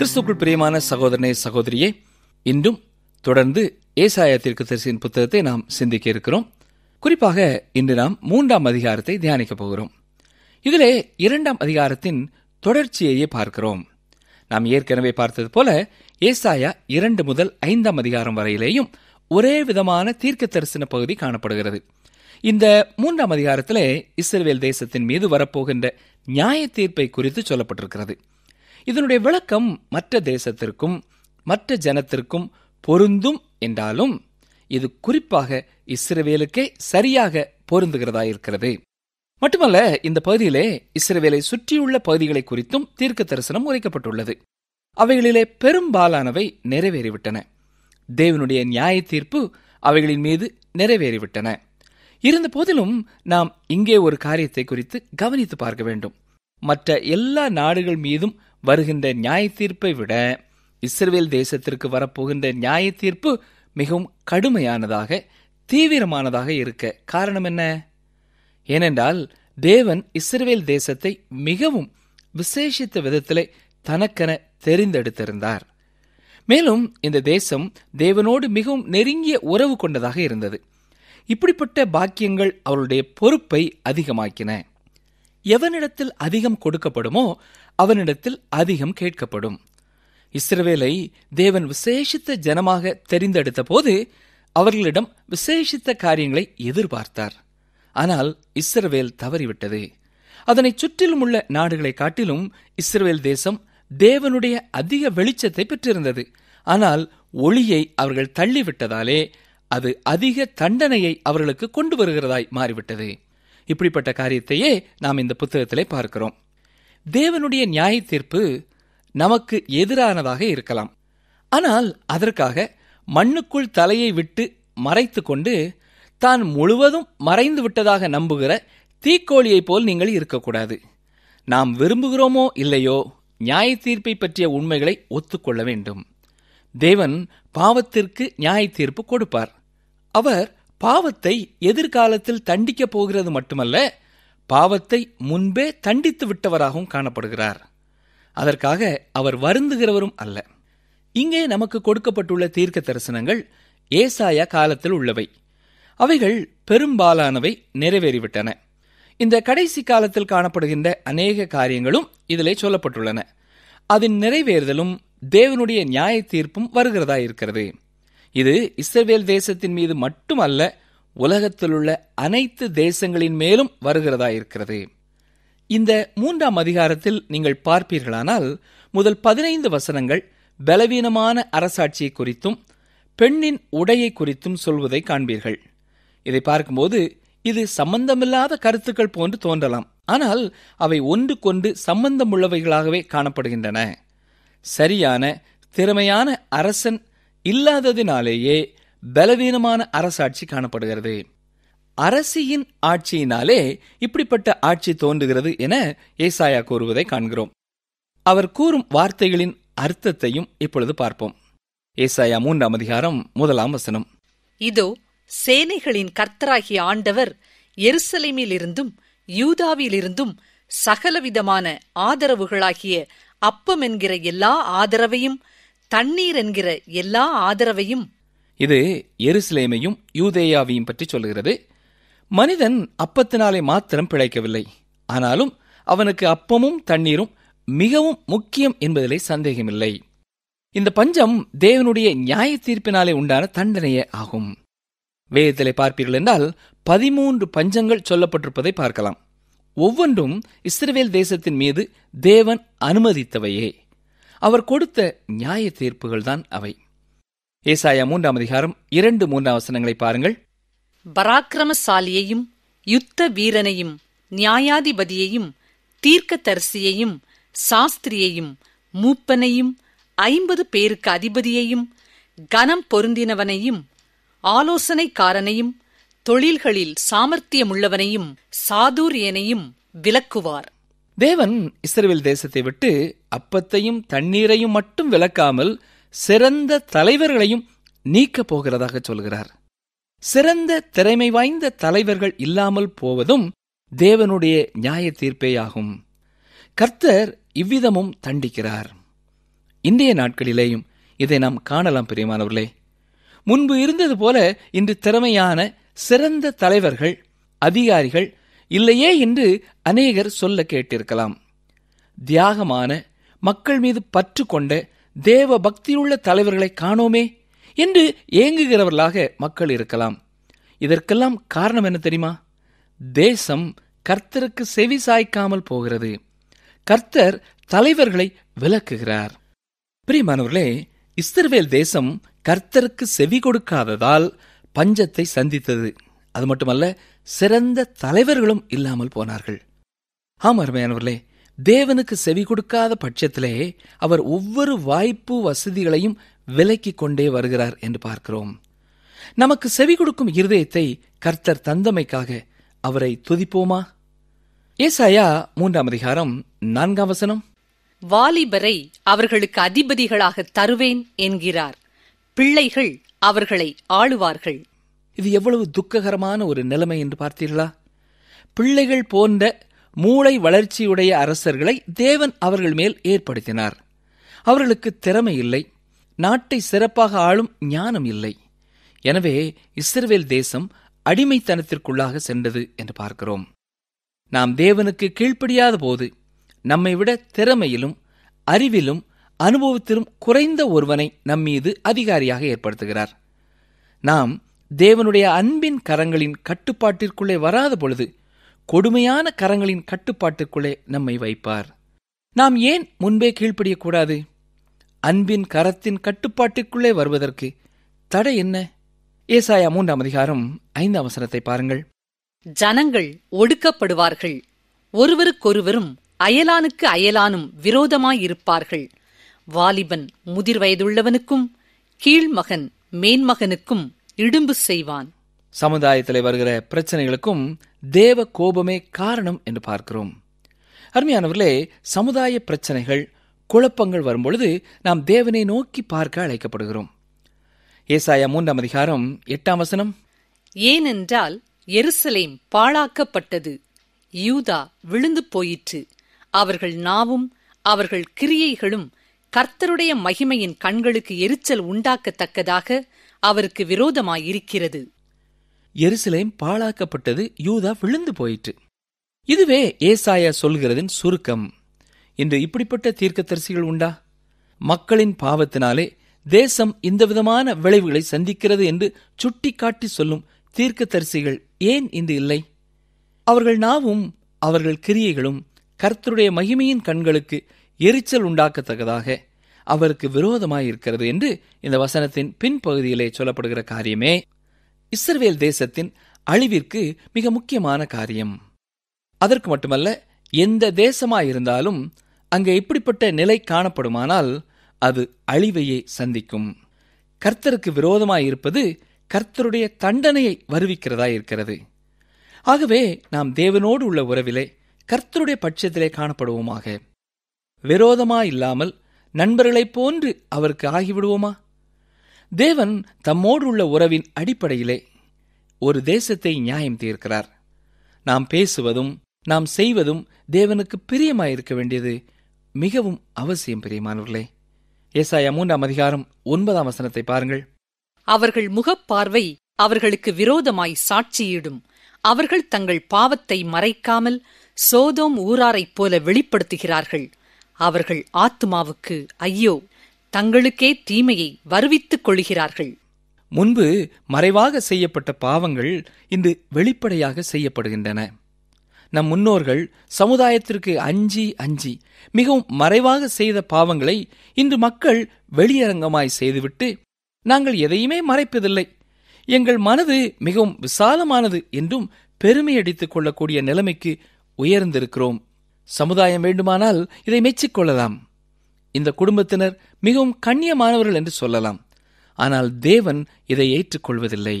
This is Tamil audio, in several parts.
கிறிஸ்துக்குள் பிரியமான சகோதரனே சகோதரியே இன்றும் தொடர்ந்து ஏசாய தரிசின் புத்தகத்தை நாம் சிந்திக்க இருக்கிறோம் குறிப்பாக இன்று நாம் மூன்றாம் அதிகாரத்தை தியானிக்கப் போகிறோம் இதிலே இரண்டாம் அதிகாரத்தின் தொடர்ச்சியையே பார்க்கிறோம் நாம் ஏற்கனவே பார்த்தது போல ஏசாயா இரண்டு முதல் ஐந்தாம் அதிகாரம் வரையிலேயும் ஒரே விதமான தீர்க்க தரிசன பகுதி காணப்படுகிறது இந்த மூன்றாம் அதிகாரத்திலே இஸ்ரேல் தேசத்தின் மீது வரப்போகின்ற நியாய தீர்ப்பை குறித்து சொல்லப்பட்டிருக்கிறது இதனுடைய விளக்கம் மற்ற தேசத்திற்கும் மற்ற ஜனத்திற்கும் பொருந்தும் என்றாலும் இது குறிப்பாக இஸ்ரவேலுக்கே சரியாக பொருந்துகிறதா இருக்கிறது மட்டுமல்ல இந்த பகுதியிலே இஸ்ரவேலை சுற்றியுள்ள பகுதிகளை குறித்தும் தீர்க்க தரிசனம் உரைக்கப்பட்டுள்ளது அவைகளிலே பெரும்பாலானவை நிறைவேறிவிட்டன தேவனுடைய நியாய தீர்ப்பு அவைகளின் மீது நிறைவேறிவிட்டன இருந்த போதிலும் நாம் இங்கே ஒரு காரியத்தை குறித்து கவனித்து பார்க்க வேண்டும் மற்ற எல்லா நாடுகள் மீதும் வருகின்ற நியாய தீர்ப்பை விட இஸ்ரேல் தேசத்திற்கு வரப்போகின்ற நியாய தீர்ப்பு மிகவும் கடுமையானதாக தீவிரமானதாக இருக்க காரணம் என்ன ஏனென்றால் தேவன் இஸ்ரேல் தேசத்தை மிகவும் விசேஷித்த விதத்தில் தனக்கென தெரிந்தெடுத்திருந்தார் மேலும் இந்த தேசம் தேவனோடு மிகவும் நெருங்கிய உறவு கொண்டதாக இருந்தது இப்படிப்பட்ட பாக்கியங்கள் அவருடைய பொறுப்பை அதிகமாக்கின எவனிடத்தில் அதிகம் கொடுக்கப்படுமோ அவனிடத்தில் அதிகம் கேட்கப்படும் இஸ்ரவேலை தேவன் விசேஷித்த ஜனமாக தெரிந்தெடுத்த போது அவர்களிடம் விசேஷித்த காரியங்களை எதிர்பார்த்தார் ஆனால் இஸ்ரவேல் தவறிவிட்டது அதனை சுற்றிலும் உள்ள நாடுகளை காட்டிலும் இஸ்ரவேல் தேசம் தேவனுடைய அதிக வெளிச்சத்தை பெற்றிருந்தது ஆனால் ஒளியை அவர்கள் தள்ளிவிட்டதாலே அது அதிக தண்டனையை அவர்களுக்கு கொண்டு வருகிறதாய் மாறிவிட்டது இப்படிப்பட்ட காரியத்தையே நாம் இந்த புத்தகத்திலே பார்க்கிறோம் தேவனுடைய நியாய தீர்ப்பு நமக்கு எதிரானதாக இருக்கலாம் ஆனால் அதற்காக மண்ணுக்குள் தலையை விட்டு மறைத்து கொண்டு தான் முழுவதும் மறைந்து விட்டதாக நம்புகிற தீக்கோழியைப் போல் நீங்கள் இருக்கக்கூடாது நாம் விரும்புகிறோமோ இல்லையோ நியாய தீர்ப்பை பற்றிய உண்மைகளை ஒத்துக்கொள்ள வேண்டும் தேவன் பாவத்திற்கு நியாய தீர்ப்பு கொடுப்பார் அவர் பாவத்தை எதிர்காலத்தில் தண்டிக்கப் போகிறது மட்டுமல்ல பாவத்தை முன்பே தண்டித்து விட்டவராகவும் காணப்படுகிறார் அதற்காக அவர் வருந்துகிறவரும் அல்ல இங்கே நமக்கு கொடுக்கப்பட்டுள்ள தீர்க்க தரிசனங்கள் ஏசாயா காலத்தில் உள்ளவை அவைகள் பெரும்பாலானவை நிறைவேறிவிட்டன இந்த கடைசி காலத்தில் காணப்படுகின்ற அநேக காரியங்களும் இதிலே சொல்லப்பட்டுள்ளன அதன் நிறைவேறுதலும் தேவனுடைய நியாய தீர்ப்பும் வருகிறதா இருக்கிறது இது இஸ்ரவேல் தேசத்தின் மீது மட்டுமல்ல உலகத்திலுள்ள அனைத்து தேசங்களின் மேலும் வருகிறதா இருக்கிறது இந்த மூன்றாம் அதிகாரத்தில் நீங்கள் பார்ப்பீர்களானால் முதல் பதினைந்து வசனங்கள் பலவீனமான அரசாட்சியை குறித்தும் பெண்ணின் உடையை குறித்தும் சொல்வதை காண்பீர்கள் இதை பார்க்கும்போது இது சம்பந்தமில்லாத கருத்துக்கள் போன்று தோன்றலாம் ஆனால் அவை ஒன்று சம்பந்தம் சம்பந்தமுள்ளவைகளாகவே காணப்படுகின்றன சரியான திறமையான அரசன் இல்லாததினாலேயே பலவீனமான அரசாட்சி காணப்படுகிறது அரசியின் ஆட்சியினாலே இப்படிப்பட்ட ஆட்சி தோன்றுகிறது என ஏசாயா கூறுவதை காண்கிறோம் அவர் கூறும் வார்த்தைகளின் அர்த்தத்தையும் இப்பொழுது பார்ப்போம் ஏசாயா மூன்றாம் அதிகாரம் முதலாம் வசனம் இதோ சேனைகளின் கர்த்தராகிய ஆண்டவர் எருசலேமிலிருந்தும் யூதாவிலிருந்தும் சகலவிதமான ஆதரவுகளாகிய அப்பம் என்கிற எல்லா ஆதரவையும் தண்ணீர் என்கிற எல்லா ஆதரவையும் இது எருசலேமையும் யூதேயாவையும் பற்றி சொல்கிறது மனிதன் அப்பத்தினாலே மாத்திரம் பிழைக்கவில்லை ஆனாலும் அவனுக்கு அப்பமும் தண்ணீரும் மிகவும் முக்கியம் என்பதிலே சந்தேகமில்லை இந்த பஞ்சம் தேவனுடைய நியாய தீர்ப்பினாலே உண்டான தண்டனையே ஆகும் வேதத்திலே பார்ப்பீர்கள் என்றால் பதிமூன்று பஞ்சங்கள் சொல்லப்பட்டிருப்பதை பார்க்கலாம் ஒவ்வொன்றும் இஸ்ரேல் தேசத்தின் மீது தேவன் அனுமதித்தவையே அவர் கொடுத்த நியாய தீர்ப்புகள் தான் அவை ஏசாயா மூன்றாம் அதிகாரம் இரண்டு மூன்றாம் வசனங்களை பாருங்கள் பராக்கிரமசாலியையும் யுத்த வீரனையும் நியாயாதிபதியையும் தரிசியையும் சாஸ்திரியையும் மூப்பனையும் ஐம்பது பேருக்கு அதிபதியையும் கனம் பொருந்தினவனையும் ஆலோசனைக்காரனையும் தொழில்களில் சாமர்த்தியமுள்ளவனையும் சாதுரியனையும் விலக்குவார் தேவன் இஸ்ரேல் தேசத்தை விட்டு அப்பத்தையும் தண்ணீரையும் மட்டும் விலக்காமல் சிறந்த தலைவர்களையும் நீக்கப் போகிறதாக சொல்கிறார் சிறந்த திறமை வாய்ந்த தலைவர்கள் இல்லாமல் போவதும் தேவனுடைய நியாய தீர்ப்பேயாகும் கர்த்தர் இவ்விதமும் தண்டிக்கிறார் இன்றைய நாட்களிலேயும் இதை நாம் காணலாம் பிரியமானவர்களே முன்பு இருந்தது போல இன்று திறமையான சிறந்த தலைவர்கள் அதிகாரிகள் இல்லையே என்று அநேகர் சொல்ல கேட்டிருக்கலாம் தியாகமான மக்கள் மீது பற்று கொண்ட தேவ பக்தியுள்ள தலைவர்களை காணோமே என்று ஏங்குகிறவர்களாக மக்கள் இருக்கலாம் இதற்கெல்லாம் காரணம் என்ன தெரியுமா தேசம் கர்த்தருக்கு செவி சாய்க்காமல் போகிறது கர்த்தர் தலைவர்களை விளக்குகிறார் பிரியமானவர்களே இஸ்ரவேல் தேசம் கர்த்தருக்கு செவி கொடுக்காததால் பஞ்சத்தை சந்தித்தது அது மட்டுமல்ல சிறந்த தலைவர்களும் இல்லாமல் போனார்கள் ஆமா அருமையானவர்களே தேவனுக்கு செவி கொடுக்காத பட்சத்திலே அவர் ஒவ்வொரு வாய்ப்பு வசதிகளையும் விலக்கி கொண்டே வருகிறார் என்று பார்க்கிறோம் நமக்கு செவி கொடுக்கும் இருதயத்தை கர்த்தர் தந்தமைக்காக அவரை துதிப்போமா ஏசாயா மூன்றாம் அதிகாரம் நான்காம் வசனம் வாலிபரை அவர்களுக்கு அதிபதிகளாக தருவேன் என்கிறார் பிள்ளைகள் அவர்களை ஆளுவார்கள் இது எவ்வளவு துக்ககரமான ஒரு நிலைமை என்று பார்த்தீர்களா பிள்ளைகள் போன்ற மூளை வளர்ச்சியுடைய அரசர்களை தேவன் அவர்கள் மேல் ஏற்படுத்தினார் அவர்களுக்கு திறமை இல்லை நாட்டை சிறப்பாக ஆளும் ஞானம் இல்லை எனவே இஸ்ரேல் தேசம் அடிமைத்தனத்திற்குள்ளாக சென்றது என்று பார்க்கிறோம் நாம் தேவனுக்கு கீழ்ப்படியாத போது நம்மை விட திறமையிலும் அறிவிலும் அனுபவத்திலும் குறைந்த ஒருவனை நம்மீது அதிகாரியாக ஏற்படுத்துகிறார் நாம் தேவனுடைய அன்பின் கரங்களின் கட்டுப்பாட்டிற்குள்ளே வராத பொழுது கொடுமையான கரங்களின் கட்டுப்பாட்டுக்குள்ளே நம்மை வைப்பார் நாம் ஏன் முன்பே கீழ்ப்படியக்கூடாது அன்பின் கரத்தின் கட்டுப்பாட்டுக்குள்ளே வருவதற்கு தடை என்ன ஏசாயா மூன்றாம் அதிகாரம் ஐந்து அவசரத்தை பாருங்கள் ஜனங்கள் ஒடுக்கப்படுவார்கள் ஒருவருக்கொருவரும் அயலானுக்கு அயலானும் விரோதமாயிருப்பார்கள் வாலிபன் முதிர் வயதுள்ளவனுக்கும் கீழ்மகன் மேன்மகனுக்கும் இடும்பு செய்வான் சமுதாயத்தில் வருகிற பிரச்சனைகளுக்கும் தேவ கோபமே காரணம் என்று பார்க்கிறோம் அருமையானவர்களே சமுதாய பிரச்சனைகள் குழப்பங்கள் வரும்பொழுது நாம் தேவனை நோக்கி பார்க்க அழைக்கப்படுகிறோம் ஏசாயா மூன்றாம் அதிகாரம் எட்டாம் வசனம் ஏனென்றால் எருசலேம் பாழாக்கப்பட்டது யூதா விழுந்து போயிற்று அவர்கள் நாவும் அவர்கள் கிரியைகளும் கர்த்தருடைய மகிமையின் கண்களுக்கு எரிச்சல் உண்டாக்கத்தக்கதாக அவருக்கு விரோதமாயிருக்கிறது எருசலேம் பாழாக்கப்பட்டது யூதா விழுந்து போயிற்று இதுவே ஏசாயா சொல்கிறதின் சுருக்கம் இன்று இப்படிப்பட்ட தீர்க்கதரிசிகள் உண்டா மக்களின் பாவத்தினாலே தேசம் இந்த விதமான விளைவுகளை சந்திக்கிறது என்று சுட்டிக்காட்டி சொல்லும் தீர்க்கத்தரிசிகள் ஏன் இன்று இல்லை அவர்கள் நாவும் அவர்கள் கிரியைகளும் கர்த்தருடைய மகிமையின் கண்களுக்கு எரிச்சல் உண்டாக்கத்தக்கதாக அவருக்கு விரோதமாயிருக்கிறது என்று இந்த வசனத்தின் பின்பகுதியிலே சொல்லப்படுகிற காரியமே இஸ்ரவேல் தேசத்தின் அழிவிற்கு மிக முக்கியமான காரியம் அதற்கு மட்டுமல்ல எந்த தேசமாயிருந்தாலும் அங்கே இப்படிப்பட்ட நிலை காணப்படுமானால் அது அழிவையே சந்திக்கும் கர்த்தருக்கு விரோதமாயிருப்பது கர்த்தருடைய தண்டனையை வருவிக்கிறதா இருக்கிறது ஆகவே நாம் தேவனோடு உள்ள உறவிலே கர்த்தருடைய பட்சத்திலே காணப்படுவோமாக விரோதமா இல்லாமல் நண்பர்களைப் போன்று அவருக்கு ஆகிவிடுவோமா தேவன் தம்மோடு உள்ள உறவின் அடிப்படையிலே ஒரு தேசத்தை நியாயம் தீர்க்கிறார் நாம் பேசுவதும் நாம் செய்வதும் தேவனுக்கு பிரியமாயிருக்க வேண்டியது மிகவும் அவசியம் பிரியமானவர்களே ஏசாயா மூன்றாம் அதிகாரம் ஒன்பதாம் வசனத்தை பாருங்கள் அவர்கள் முகப்பார்வை அவர்களுக்கு விரோதமாய் சாட்சியிடும் அவர்கள் தங்கள் பாவத்தை மறைக்காமல் சோதோம் ஊராரைப் போல வெளிப்படுத்துகிறார்கள் அவர்கள் ஆத்மாவுக்கு ஐயோ தங்களுக்கே தீமையை வருவித்துக் கொள்கிறார்கள் முன்பு மறைவாக செய்யப்பட்ட பாவங்கள் இன்று வெளிப்படையாக செய்யப்படுகின்றன நம் முன்னோர்கள் சமுதாயத்திற்கு அஞ்சி அஞ்சி மிகவும் மறைவாக செய்த பாவங்களை இன்று மக்கள் வெளியரங்கமாய் செய்துவிட்டு நாங்கள் எதையுமே மறைப்பதில்லை எங்கள் மனது மிகவும் விசாலமானது என்றும் பெருமையடித்துக் கொள்ளக்கூடிய நிலைமைக்கு உயர்ந்திருக்கிறோம் சமுதாயம் வேண்டுமானால் இதை மெச்சிக்கொள்ளலாம் இந்த குடும்பத்தினர் மிகவும் கண்ணியமானவர்கள் என்று சொல்லலாம் ஆனால் தேவன் இதை ஏற்றுக்கொள்வதில்லை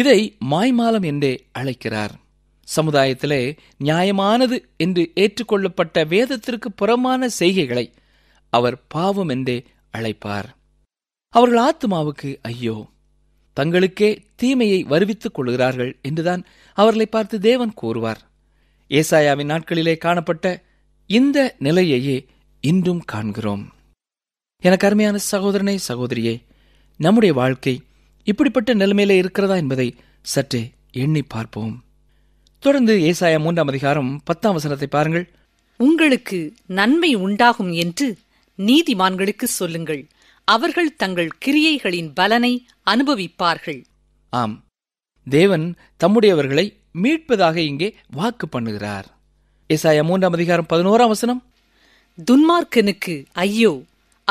இதை மாய்மாலம் என்றே அழைக்கிறார் சமுதாயத்திலே நியாயமானது என்று ஏற்றுக்கொள்ளப்பட்ட வேதத்திற்கு புறமான செய்கைகளை அவர் பாவம் என்றே அழைப்பார் அவர்கள் ஆத்மாவுக்கு ஐயோ தங்களுக்கே தீமையை வருவித்துக் கொள்கிறார்கள் என்றுதான் அவர்களை பார்த்து தேவன் கூறுவார் ஏசாயாவின் நாட்களிலே காணப்பட்ட இந்த நிலையையே இன்றும் காண்கிறோம் எனக்கு அருமையான சகோதரனே சகோதரியே நம்முடைய வாழ்க்கை இப்படிப்பட்ட நிலைமையில இருக்கிறதா என்பதை சற்றே எண்ணி பார்ப்போம் தொடர்ந்து ஏசாய மூன்றாம் அதிகாரம் பத்தாம் வசனத்தை பாருங்கள் உங்களுக்கு நன்மை உண்டாகும் என்று நீதிமான்களுக்கு சொல்லுங்கள் அவர்கள் தங்கள் கிரியைகளின் பலனை அனுபவிப்பார்கள் ஆம் தேவன் தம்முடையவர்களை மீட்பதாக இங்கே வாக்கு பண்ணுகிறார் ஏசாய மூன்றாம் அதிகாரம் பதினோராம் வசனம் துன்மார்க்கனுக்கு ஐயோ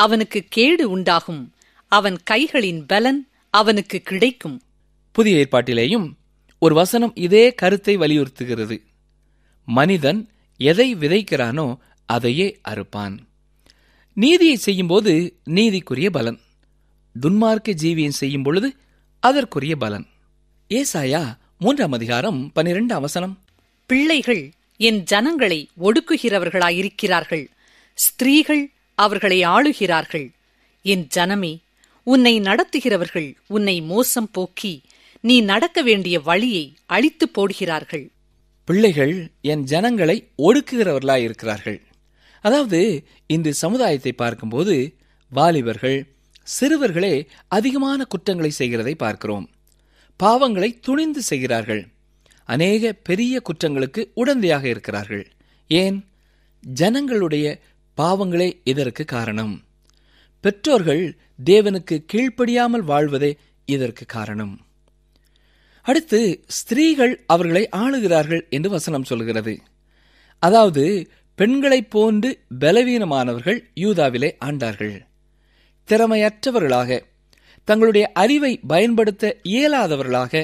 அவனுக்கு கேடு உண்டாகும் அவன் கைகளின் பலன் அவனுக்கு கிடைக்கும் புதிய ஏற்பாட்டிலேயும் ஒரு வசனம் இதே கருத்தை வலியுறுத்துகிறது மனிதன் எதை விதைக்கிறானோ அதையே அறுப்பான் நீதியை செய்யும்போது நீதிக்குரிய பலன் துன்மார்க்க ஜீவியம் செய்யும் பொழுது அதற்குரிய பலன் ஏசாயா மூன்றாம் அதிகாரம் பனிரெண்டு அவசனம் பிள்ளைகள் என் ஜனங்களை ஒடுக்குகிறவர்களாயிருக்கிறார்கள் ஸ்திரீகள் அவர்களை ஆளுகிறார்கள் என் ஜனமே உன்னை நடத்துகிறவர்கள் உன்னை மோசம் போக்கி நீ நடக்க வேண்டிய வழியை அழித்து போடுகிறார்கள் பிள்ளைகள் என் ஜனங்களை ஒடுக்குகிறவர்களாய் இருக்கிறார்கள் அதாவது இந்த சமுதாயத்தை பார்க்கும்போது வாலிபர்கள் சிறுவர்களே அதிகமான குற்றங்களை செய்கிறதை பார்க்கிறோம் பாவங்களை துணிந்து செய்கிறார்கள் அநேக பெரிய குற்றங்களுக்கு உடந்தையாக இருக்கிறார்கள் ஏன் ஜனங்களுடைய பாவங்களே இதற்கு காரணம் பெற்றோர்கள் தேவனுக்கு கீழ்ப்படியாமல் வாழ்வதே இதற்கு காரணம் அடுத்து ஸ்திரீகள் அவர்களை ஆளுகிறார்கள் என்று வசனம் சொல்கிறது அதாவது பெண்களைப் போன்று பலவீனமானவர்கள் யூதாவிலே ஆண்டார்கள் திறமையற்றவர்களாக தங்களுடைய அறிவை பயன்படுத்த இயலாதவர்களாக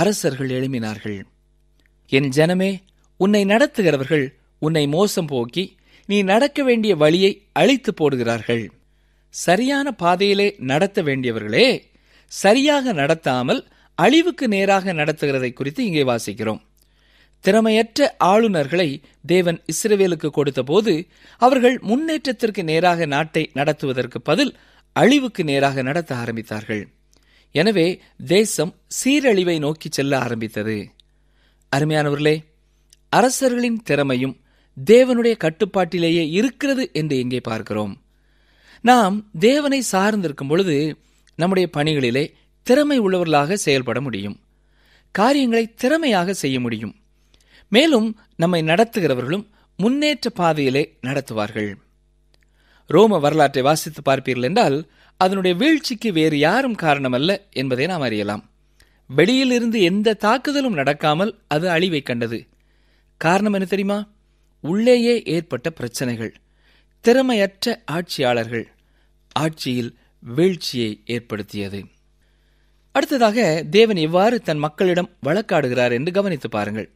அரசர்கள் எழுமினார்கள் என் ஜனமே உன்னை நடத்துகிறவர்கள் உன்னை மோசம் போக்கி நீ நடக்க வேண்டிய வழியை அழித்து போடுகிறார்கள் சரியான பாதையிலே நடத்த வேண்டியவர்களே சரியாக நடத்தாமல் அழிவுக்கு நேராக நடத்துகிறதை குறித்து இங்கே வாசிக்கிறோம் திறமையற்ற ஆளுநர்களை தேவன் இஸ்ரேவேலுக்கு கொடுத்தபோது அவர்கள் முன்னேற்றத்திற்கு நேராக நாட்டை நடத்துவதற்கு பதில் அழிவுக்கு நேராக நடத்த ஆரம்பித்தார்கள் எனவே தேசம் சீரழிவை நோக்கி செல்ல ஆரம்பித்தது அருமையானவர்களே அரசர்களின் திறமையும் தேவனுடைய கட்டுப்பாட்டிலேயே இருக்கிறது என்று எங்கே பார்க்கிறோம் நாம் தேவனை சார்ந்திருக்கும் பொழுது நம்முடைய பணிகளிலே திறமை உள்ளவர்களாக செயல்பட முடியும் காரியங்களை திறமையாக செய்ய முடியும் மேலும் நம்மை நடத்துகிறவர்களும் முன்னேற்ற பாதையிலே நடத்துவார்கள் ரோம வரலாற்றை வாசித்து பார்ப்பீர்கள் என்றால் அதனுடைய வீழ்ச்சிக்கு வேறு யாரும் காரணமல்ல என்பதை நாம் அறியலாம் வெளியிலிருந்து எந்த தாக்குதலும் நடக்காமல் அது அழிவை கண்டது காரணம் என்ன தெரியுமா உள்ளேயே ஏற்பட்ட பிரச்சனைகள் திறமையற்ற ஆட்சியாளர்கள் ஆட்சியில் வீழ்ச்சியை ஏற்படுத்தியது அடுத்ததாக தேவன் இவ்வாறு தன் மக்களிடம் வழக்காடுகிறார் என்று கவனித்து பாருங்கள்